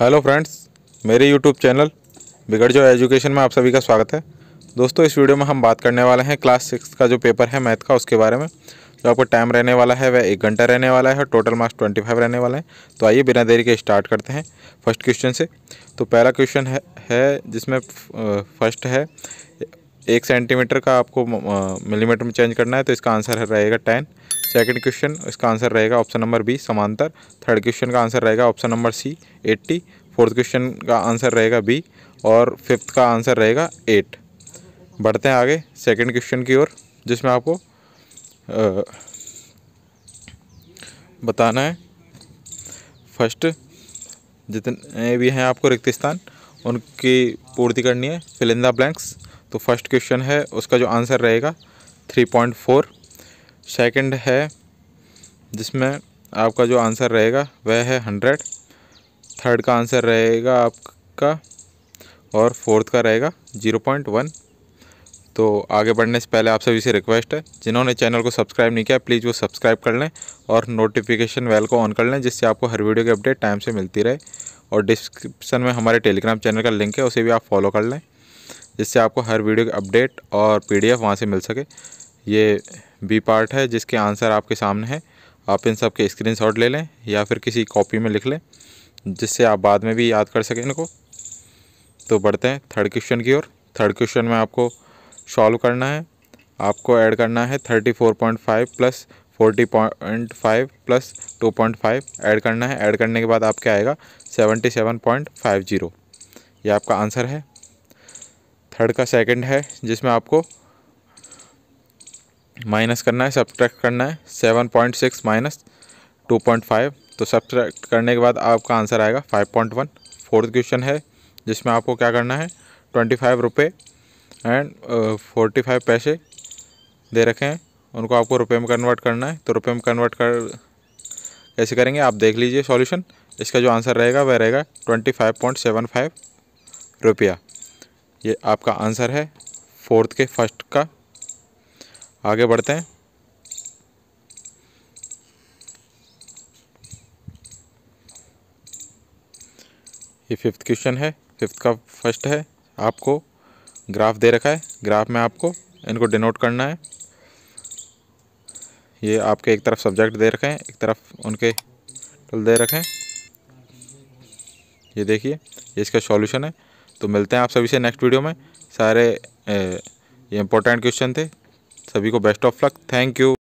hello friends मेरे YouTube channel बिगड़ जो एजुकेशन में आप सभी का स्वागत है दोस्तों इस वीडियो में हम बात करने वाले हैं क्लास सिक्स का जो पेपर है मैथ का उसके बारे में जो आपको टाइम रहने वाला है वह एक घंटा रहने वाला है और टोटल मार्क्स ट्वेंटी फाइव रहने वाला है तो आइए बिना देरी के स्टार्ट करते हैं फर्स्ट क्वेश्चन से तो पहला क्वेश्चन है है जिसमें फर्स्ट है एक सेंटीमीटर का आपको मिलीमीटर में चेंज करना है तो इसका आंसर रहेगा टेन सेकंड क्वेश्चन इसका आंसर रहेगा ऑप्शन नंबर बी समांतर थर्ड क्वेश्चन का आंसर रहेगा option number C eighty fourth question का आंसर रहेगा बी और फिफ्थ का आंसर रहेगा एट बढ़ते हैं आगे सेकंड क्वेश्चन की ओर जिसमें आपको आ, बताना है फर्स्ट जितने भी हैं आपको रिक्त स्थान उनकी पूर्ति करनी है फिलिंदा ब्लैंक्स तो फर्स्ट क्वेश्चन है उसका जो आंसर रहेगा थ्री पॉइंट फोर सेकंड है जिसमें आपका जो आंसर रहेगा वह है हंड्रेड थर्ड का आंसर रहेगा आपका और फोर्थ का रहेगा ज़ीरो पॉइंट वन तो आगे बढ़ने से पहले आप सभी से रिक्वेस्ट है जिन्होंने चैनल को सब्सक्राइब नहीं किया प्लीज़ वो सब्सक्राइब कर लें और नोटिफिकेशन वेल को ऑन कर लें जिससे आपको हर वीडियो की अपडेट टाइम से मिलती रहे और डिस्क्रिप्शन में हमारे टेलीग्राम चैनल का लिंक है उसे भी आप फॉलो कर लें जिससे आपको हर वीडियो की अपडेट और पी डी वहाँ से मिल सके ये बी पार्ट है जिसके आंसर आपके सामने हैं आप इन सब के स्क्रीन ले लें या फिर किसी कॉपी में लिख लें जिससे आप बाद में भी याद कर सकें इनको तो बढ़ते हैं थर्ड क्वेश्चन की ओर थर्ड क्वेश्चन में आपको सॉल्व करना है आपको ऐड करना है thirty four point five plus forty point five plus two point five add करना है ऐड करने के बाद आपके आएगा seventy seven point five zero ये आपका आंसर है थर्ड का सेकंड है जिसमें आपको माइनस करना है सब्ट्रैक्ट करना है seven point six minus two point five तो सब्ट्रैक्ट करने के बाद आपका आंसर आएगा five point one fourth question है जिसमें आपको क्या करना है ट्वेंटी फाइव रुपये एंड फोर्टी फाइव पैसे दे रखे हैं उनको आपको रुपये में कन्वर्ट करना है तो रुपये में कन्वर्ट कर कैसे करेंगे आप देख लीजिए सॉल्यूशन इसका जो आंसर रहेगा वह रहेगा twenty five point seven five रुपया ये आपका आंसर है फोर्थ के फर्स्ट का आगे बढ़ते हैं ये फिफ्थ क्वेश्चन है फिफ्थ का फर्स्ट है आपको ग्राफ दे रखा है ग्राफ में आपको इनको डिनोट करना है ये आपके एक तरफ सब्जेक्ट दे रखे हैं एक तरफ उनके टल दे रखे हैं ये देखिए ये इसका सॉल्यूशन है तो मिलते हैं आप सभी से नेक्स्ट वीडियो में सारे ए, ये इंपॉर्टेंट क्वेश्चन थे सभी को best of luck thank you